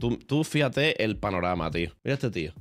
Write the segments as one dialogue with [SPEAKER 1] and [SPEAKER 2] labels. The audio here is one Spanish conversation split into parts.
[SPEAKER 1] Tú, fíjate el panorama, tío. Mira este tío.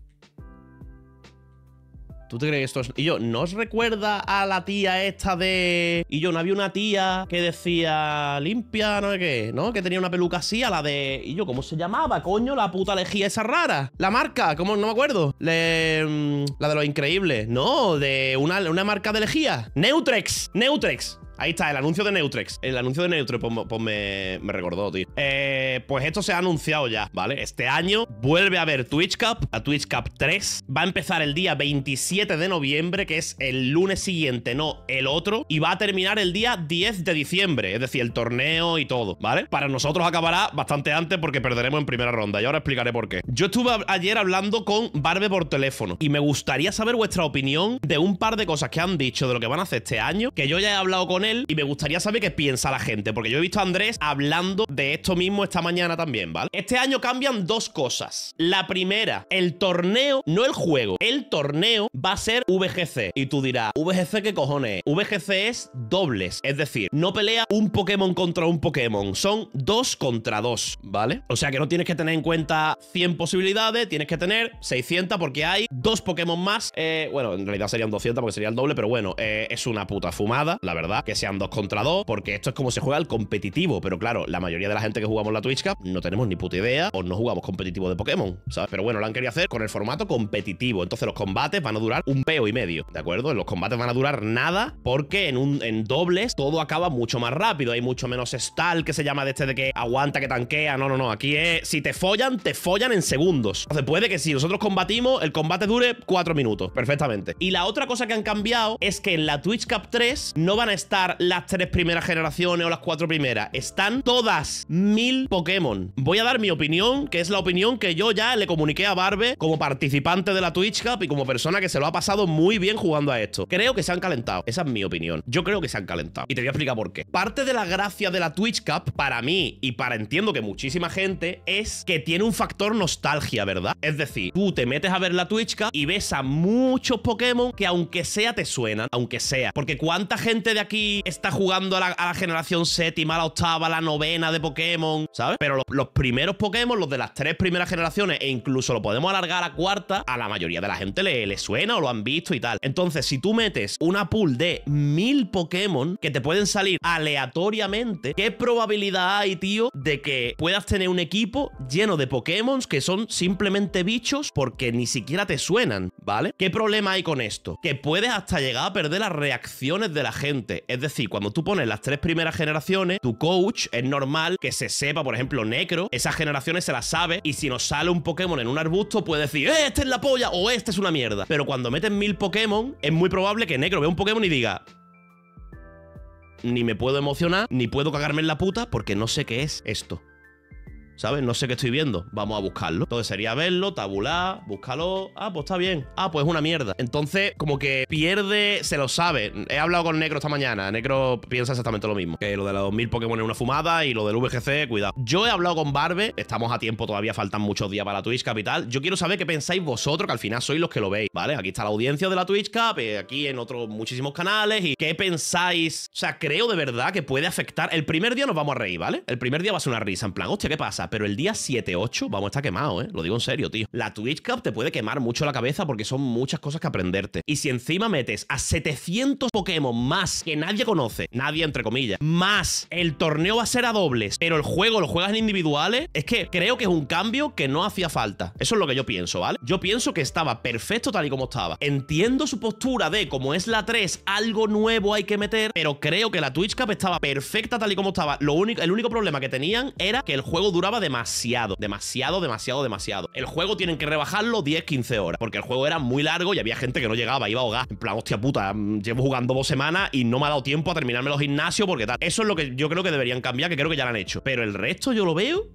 [SPEAKER 1] ¿Tú te crees que esto es.? Y yo, ¿no os recuerda a la tía esta de. Y yo, no había una tía que decía limpia, no sé qué, ¿no? Que tenía una peluca así, a la de. Y yo, ¿cómo se llamaba, coño? La puta lejía esa rara. La marca, ¿cómo? No me acuerdo. Mm, la de los increíbles. No, de una, una marca de lejía. Neutrex. Neutrex. Ahí está, el anuncio de Neutrex. El anuncio de Neutrex, pues, pues me, recordó, tío. Eh, pues esto se ha anunciado ya, ¿vale? Este año vuelve a haber Twitch Cup, a Twitch Cup 3. Va a empezar el día 27 de noviembre, que es el lunes siguiente, no el otro. Y va a terminar el día 10 de diciembre, es decir, el torneo y todo, ¿vale? Para nosotros acabará bastante antes porque perderemos en primera ronda. Y ahora explicaré por qué. Yo estuve ayer hablando con Barbe por teléfono y me gustaría saber vuestra opinión de un par de cosas que han dicho de lo que van a hacer este año, que yo ya he hablado con él y me gustaría saber qué piensa la gente, porque yo he visto a Andrés hablando de esto mismo esta mañana también, ¿vale? Este año cambian dos cosas. La primera, el torneo, no el juego, el torneo va a ser VGC. Y tú dirás, ¿VGC qué cojones? VGC es dobles, es decir, no pelea un Pokémon contra un Pokémon, son dos contra dos, ¿vale? O sea que no tienes que tener en cuenta 100 posibilidades, tienes que tener 600 porque hay dos Pokémon más. Eh, bueno, en realidad serían 200 porque sería el doble, pero bueno, eh, es una puta fumada, la verdad, que sean dos contra dos, porque esto es como se juega el competitivo. Pero claro, la mayoría de la gente que jugamos la Twitch Cup no tenemos ni puta idea o no jugamos competitivo de Pokémon, ¿sabes? Pero bueno, lo han querido hacer con el formato competitivo. Entonces los combates van a durar un peo y medio, ¿de acuerdo? Los combates van a durar nada porque en, un, en dobles todo acaba mucho más rápido. Hay mucho menos stall que se llama de este de que aguanta, que tanquea. No, no, no. Aquí es si te follan, te follan en segundos. Entonces puede que si nosotros combatimos, el combate dure cuatro minutos, perfectamente. Y la otra cosa que han cambiado es que en la Twitch Cup 3 no van a estar las tres primeras generaciones o las cuatro primeras. Están todas mil Pokémon. Voy a dar mi opinión, que es la opinión que yo ya le comuniqué a Barbe como participante de la Twitch Cup y como persona que se lo ha pasado muy bien jugando a esto. Creo que se han calentado. Esa es mi opinión. Yo creo que se han calentado. Y te voy a explicar por qué. Parte de la gracia de la Twitch Cup, para mí y para entiendo que muchísima gente, es que tiene un factor nostalgia, ¿verdad? Es decir, tú te metes a ver la Twitch Cup y ves a muchos Pokémon que aunque sea te suenan, aunque sea. Porque cuánta gente de aquí está jugando a la, generación séptima, la octava, la novena de Pokémon, ¿sabes? Pero los, primeros Pokémon, los de las tres primeras generaciones, e incluso lo podemos alargar a la cuarta, a la mayoría de la gente le, le suena o lo han visto y tal. Entonces, si tú metes una pool de mil Pokémon que te pueden salir aleatoriamente, ¿qué probabilidad hay, tío, de que puedas tener un equipo lleno de Pokémon que son simplemente bichos porque ni siquiera te suenan, ¿vale? ¿Qué problema hay con esto? Que puedes hasta llegar a perder las reacciones de la gente. Es decir, cuando tú pones las tres primeras generaciones, tu coach es normal que se sepa, por ejemplo, Necro, esas generaciones se las sabe y si nos sale un Pokémon en un arbusto puede decir, ¡Eh, este es la polla o este es una mierda. Pero cuando metes mil Pokémon, es muy probable que Necro vea un Pokémon y diga, ni me puedo emocionar, ni puedo cagarme en la puta porque no sé qué es esto. ¿Sabes? No sé qué estoy viendo. Vamos a buscarlo. Entonces sería verlo, tabular, búscalo. Ah, pues está bien. Ah, pues es una mierda. Entonces, como que pierde, se lo sabe. He hablado con Necro esta mañana. Necro piensa exactamente lo mismo. Que lo de los 2000 Pokémon en una fumada y lo del VGC, cuidado. Yo he hablado con Barbe. Estamos a tiempo todavía, faltan muchos días para la Twitch Capital. Yo quiero saber qué pensáis vosotros, que al final sois los que lo veis, ¿vale? Aquí está la audiencia de la Twitch Cap, eh, aquí en otros muchísimos canales. ¿Y qué pensáis? O sea, creo de verdad que puede afectar. El primer día nos vamos a reír, ¿vale? El primer día va a ser una risa, en plan, hostia, ¿qué pasa? pero el día 7-8 vamos a estar ¿eh? Lo digo en serio, tío. La Twitch Cup te puede quemar mucho la cabeza porque son muchas cosas que aprenderte. Y si encima metes a 700 Pokémon más que nadie conoce, nadie entre comillas, más el torneo va a ser a dobles, pero el juego lo juegas en individuales, es que creo que es un cambio que no hacía falta. Eso es lo que yo pienso, ¿vale? Yo pienso que estaba perfecto tal y como estaba. Entiendo su postura de como es la 3, algo nuevo hay que meter, pero creo que la Twitch Cup estaba perfecta tal y como estaba. Lo único, el único problema que tenían era que el juego duraba demasiado, demasiado, demasiado, demasiado. El juego tienen que rebajarlo 10-15 horas, porque el juego era muy largo y había gente que no llegaba, iba a ahogar. En plan, hostia puta, mm, llevo jugando dos semanas y no me ha dado tiempo a terminarme los gimnasios porque tal. Eso es lo que yo creo que deberían cambiar, que creo que ya lo han hecho. Pero el resto yo lo veo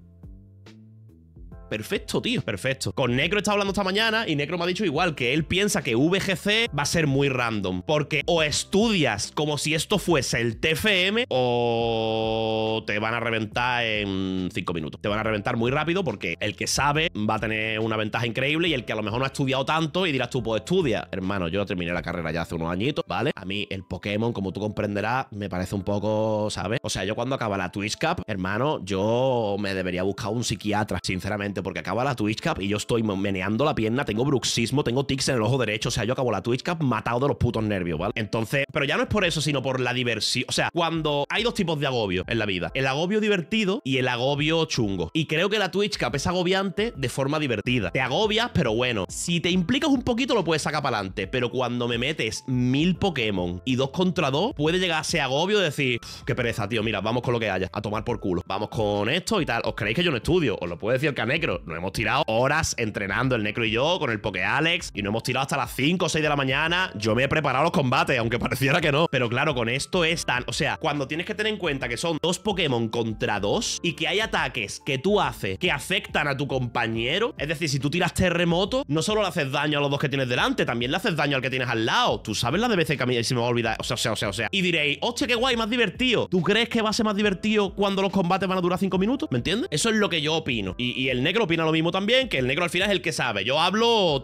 [SPEAKER 1] perfecto, tío. Perfecto. Con Necro he hablando esta mañana y Necro me ha dicho igual que él piensa que VGC va a ser muy random. Porque o estudias como si esto fuese el TFM o te van a reventar en 5 minutos. Te van a reventar muy rápido porque el que sabe va a tener una ventaja increíble y el que a lo mejor no ha estudiado tanto y dirás tú, pues estudia. Hermano, yo terminé la carrera ya hace unos añitos, ¿vale? A mí el Pokémon, como tú comprenderás, me parece un poco, ¿sabes? O sea, yo cuando acaba la Twitch Cup, hermano, yo me debería buscar un psiquiatra, sinceramente porque acaba la Twitch Cup y yo estoy meneando la pierna, tengo bruxismo, tengo tics en el ojo derecho, o sea, yo acabo la Twitch Cup matado de los putos nervios, ¿vale? Entonces, pero ya no es por eso, sino por la diversión. O sea, cuando hay dos tipos de agobio en la vida, el agobio divertido y el agobio chungo. Y creo que la Twitch Cup es agobiante de forma divertida. Te agobias, pero bueno, si te implicas un poquito lo puedes sacar para adelante, pero cuando me metes mil Pokémon y dos contra dos, puede llegar a ese agobio de decir, qué pereza, tío, mira, vamos con lo que haya, a tomar por culo, vamos con esto y tal. ¿Os creéis que yo no estudio? Os lo puede decir el canecro no hemos tirado horas entrenando el Necro y yo con el Poke Alex y no hemos tirado hasta las 5 o 6 de la mañana. Yo me he preparado los combates, aunque pareciera que no. Pero claro, con esto es tan... O sea, cuando tienes que tener en cuenta que son dos Pokémon contra dos y que hay ataques que tú haces que afectan a tu compañero, es decir, si tú tiras terremoto, no solo le haces daño a los dos que tienes delante, también le haces daño al que tienes al lado. Tú sabes la de veces que a se me va a olvidar. O sea, o sea, o sea, Y diréis, hostia, qué guay, más divertido. ¿Tú crees que va a ser más divertido cuando los combates van a durar 5 minutos? ¿Me entiendes? Eso es lo que yo opino. Y, y el Necro lo opina lo mismo también, que el negro al final es el que sabe. Yo hablo,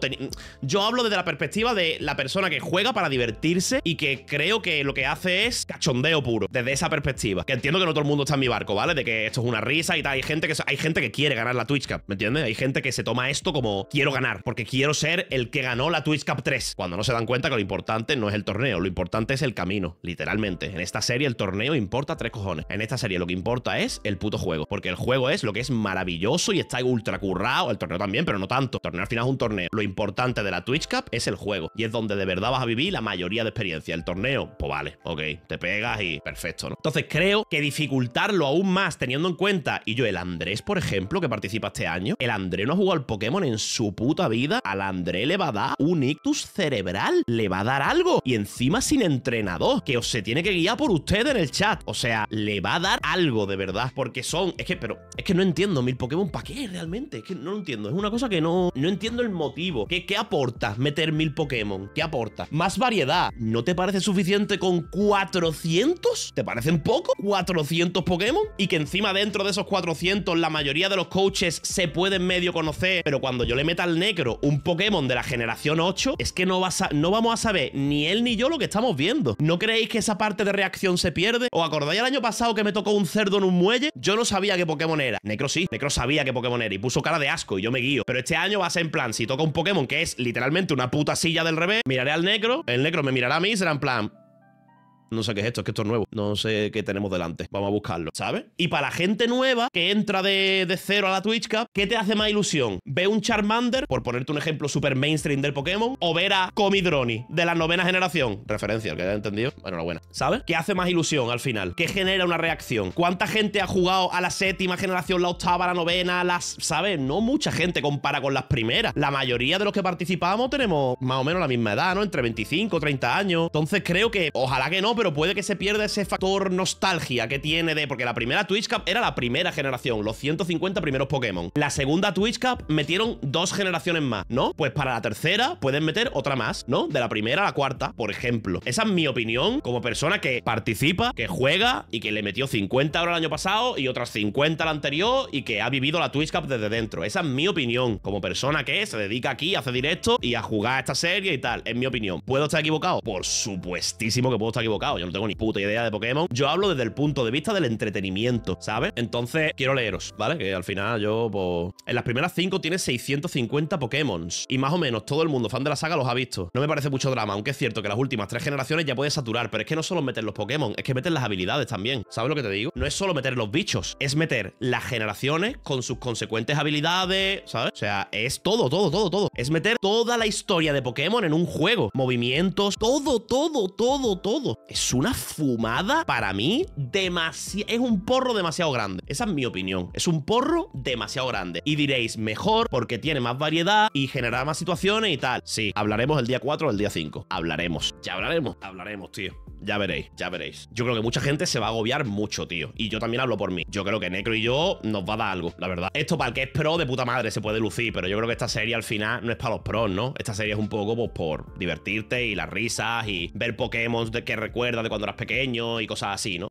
[SPEAKER 1] yo hablo desde la perspectiva de la persona que juega para divertirse y que creo que lo que hace es cachondeo puro, desde esa perspectiva. Que entiendo que no todo el mundo está en mi barco, ¿vale? De que esto es una risa y tal. Hay gente que, hay gente que quiere ganar la Twitch Cup, ¿me entiendes? Hay gente que se toma esto como quiero ganar, porque quiero ser el que ganó la Twitch Cup 3. Cuando no se dan cuenta que lo importante no es el torneo, lo importante es el camino, literalmente. En esta serie el torneo importa tres cojones. En esta serie lo que importa es el puto juego, porque el juego es lo que es maravilloso y está igual ultra currado, el torneo también, pero no tanto. El torneo al final es un torneo. Lo importante de la Twitch Cup es el juego y es donde de verdad vas a vivir la mayoría de experiencia. El torneo, pues vale, ok, te pegas y perfecto, ¿no? Entonces creo que dificultarlo aún más teniendo en cuenta, y yo, el Andrés, por ejemplo, que participa este año, el Andrés no ha jugado al Pokémon en su puta vida, al Andrés le va a dar un ictus cerebral, le va a dar algo y encima sin entrenador, que os se tiene que guiar por usted en el chat. O sea, le va a dar algo de verdad, porque son, es que, pero, es que no entiendo, mil Pokémon, ¿para qué realmente? Es que no lo entiendo. Es una cosa que no, no entiendo el motivo. ¿Qué, qué aporta meter mil Pokémon? ¿Qué aporta? Más variedad. ¿No te parece suficiente con 400? ¿Te parecen poco? ¿400 Pokémon? Y que encima dentro de esos 400 la mayoría de los coaches se pueden medio conocer, pero cuando yo le meta al Necro un Pokémon de la generación 8, es que no, vas no vamos a saber ni él ni yo lo que estamos viendo. ¿No creéis que esa parte de reacción se pierde? o acordáis el año pasado que me tocó un cerdo en un muelle? Yo no sabía qué Pokémon era. Necro sí, Necro sabía qué Pokémon era puso cara de asco y yo me guío. Pero este año va a ser en plan, si toca un Pokémon que es literalmente una puta silla del revés, miraré al negro, el negro me mirará a mí y será en plan, no sé qué es esto, es que esto es nuevo, no sé qué tenemos delante, vamos a buscarlo, ¿sabes? Y para la gente nueva que entra de, cero a la Twitch Cup, ¿qué te hace más ilusión? ¿Ve un Charmander, por ponerte un ejemplo super mainstream del Pokémon, o ver a Comidroni de la novena generación? Referencia, el que haya entendido, buena ¿sabes? ¿Qué hace más ilusión al final? ¿Qué genera una reacción? ¿Cuánta gente ha jugado a la séptima generación, la octava, la novena, las, ¿sabes? No mucha gente compara con las primeras. La mayoría de los que participamos tenemos más o menos la misma edad, ¿no? Entre 25, 30 años. Entonces creo que, ojalá que no, pero puede que se pierda ese factor nostalgia que tiene de... Porque la primera Twitch Cup era la primera generación, los 150 primeros Pokémon. La segunda Twitch Cup metieron dos generaciones más, ¿no? Pues para la tercera pueden meter otra más, ¿no? De la primera a la cuarta, por ejemplo. Esa es mi opinión como persona que participa, que juega y que le metió 50 horas el año pasado y otras 50 la anterior y que ha vivido la Twitch Cup desde dentro. Esa es mi opinión como persona que se dedica aquí, hace directo y a jugar a esta serie y tal. Es mi opinión. ¿Puedo estar equivocado? Por supuestísimo que puedo estar equivocado yo no tengo ni puta idea de Pokémon. Yo hablo desde el punto de vista del entretenimiento, ¿sabes? Entonces, quiero leeros, ¿vale? Que al final yo, pues... En las primeras cinco tiene 650 Pokémon. Y más o menos todo el mundo fan de la saga los ha visto. No me parece mucho drama, aunque es cierto que las últimas tres generaciones ya puede saturar, pero es que no solo meter los Pokémon, es que meter las habilidades también. ¿Sabes lo que te digo? No es solo meter los bichos, es meter las generaciones con sus consecuentes habilidades, ¿sabes? O sea, es todo, todo, todo, todo. Es meter toda la historia de Pokémon en un juego. Movimientos, todo, todo, todo, todo. Es es una fumada para mí demasiado. Es un porro demasiado grande. Esa es mi opinión. Es un porro demasiado grande. Y diréis, mejor porque tiene más variedad y generará más situaciones y tal. Sí, hablaremos el día 4 o el día 5. Hablaremos. Ya hablaremos. Hablaremos, tío. Ya veréis, ya veréis. Yo creo que mucha gente se va a agobiar mucho, tío. Y yo también hablo por mí. Yo creo que Necro y yo nos va a dar algo, la verdad. Esto para el que es pro de puta madre se puede lucir, pero yo creo que esta serie al final no es para los pros, ¿no? Esta serie es un poco pues, por divertirte y las risas y ver Pokémon de que recuerdas de cuando eras pequeño y cosas así, ¿no?